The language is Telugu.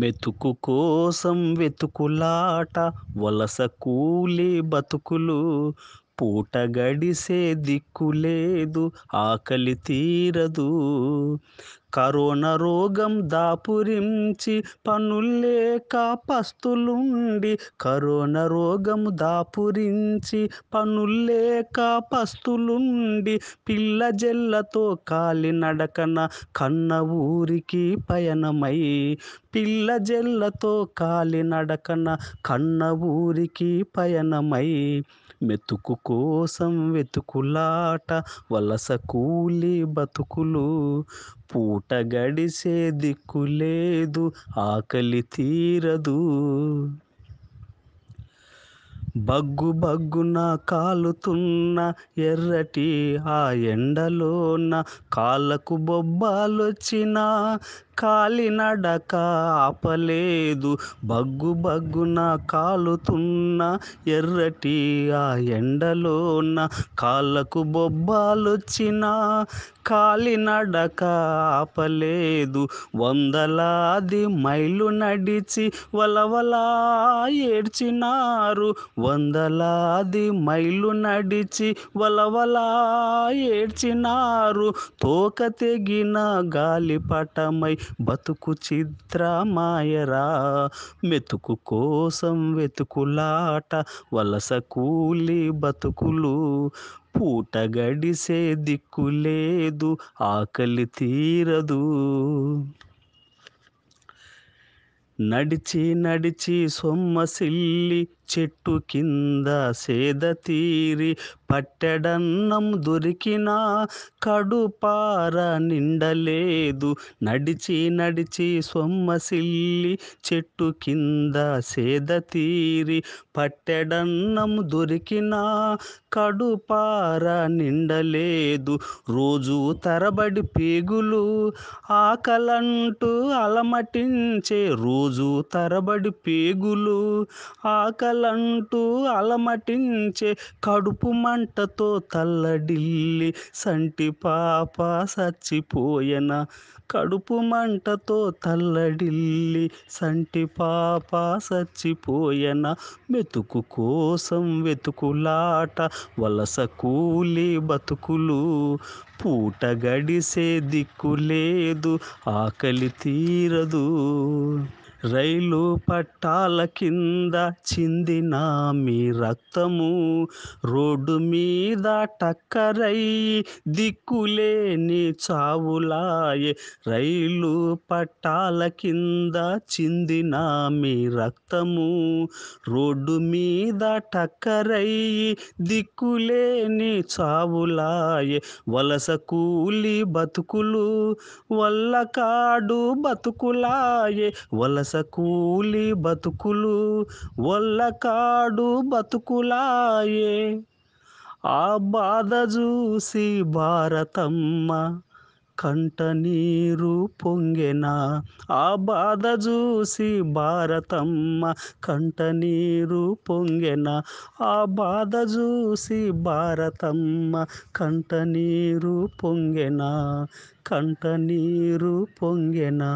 మెతుకు కోసం వెతుకులాట వలస కూలి బతుకులు పూట గడిసే దిక్కులేదు ఆకలి తీరదు కరోనా రోగం దాపురించి పనులేక పస్తులుండి కరోనా రోగం దాపురించి పనులేక పస్తులుండి పిల్ల జెల్లతో కాలి నడకన కన్న ఊరికి పయనమై పిల్ల జెల్లతో కాలి నడకన కన్న ఊరికి పయనమై మెతుకు కోసం వెతుకులాట వలస కూలి బతుకులు పూ పూట గడిసే దిక్కులేదు ఆకలి తీరదు బగ్గు బగ్గున కాలుతున్న ఎర్రటి ఆ ఎండలోన కాళ్ళకు బొబ్బాలొచ్చినా కాలినడక ఆపలేదు బగ్గు బగ్గున కాలుతున్న ఎర్రటి ఆ ఎండలోన కాళ్ళకు బొబ్బాలొచ్చిన కాలినడక ఆపలేదు వందలాది మైలు నడిచి వలవలా ఏడ్చినారు వందలాది మైలు నడిచి వలవలా ఏడ్చినారు తోక తెగిన గాలిపటమై బతుకు చిత్రమాయరా మెతుకు కోసం వెతుకులాట వలస కూలి బతుకులు పూట గడిసే దిక్కు లేదు ఆకలి తీరదు నడిచి నడిచి సొమ్మసిల్లి చెట్టు కింద సేద తీరి పట్టెడన్నం దొరికినా కడుపార నిండలేదు నడిచి నడిచి సొమ్మసిల్లి చెట్టు కింద సేద తీరి పట్టెడన్నం దొరికినా కడుపార నిండలేదు రోజు తరబడి పేగులు ఆకలంటూ అలమటించే రోజు తరబడి పేగులు ఆకల అలలంటూ అలమటించే కడుపు మంటతో తల్లడిల్లి సంటి పాప చచ్చిపోయన కడుపు మంటతో తల్లడిల్లి సంటి పాప చచ్చిపోయన మెతుకు కోసం వెతుకులాట వలస కూలి బతుకులు పూట గడిసే దిక్కు లేదు ఆకలి తీరదు రైలు పట్టాల కింద చిందిన మీ రక్తము రోడ్డు మీద టక్కరై దిక్కులేని చావులాయే రైలు పట్టాల కింద చిందిన మీ రక్తము రోడ్డు మీద టక్కరై దిక్కులేని చావులాయే వలస కూలి బతుకులు వల్ల కాడు బతుకులాయే వలస కూలి బతుకులు కాడు బతుకులాయే ఆ బాధ చూసి భారతమ్మ కంట నీరు పొంగెనా ఆ బాధ చూసి భారతమ్మ కంట నీరు పొంగెనా ఆ బాధ చూసి భారతమ్మ కంట నీరు పొంగెనా కంట నీరు పొంగెనా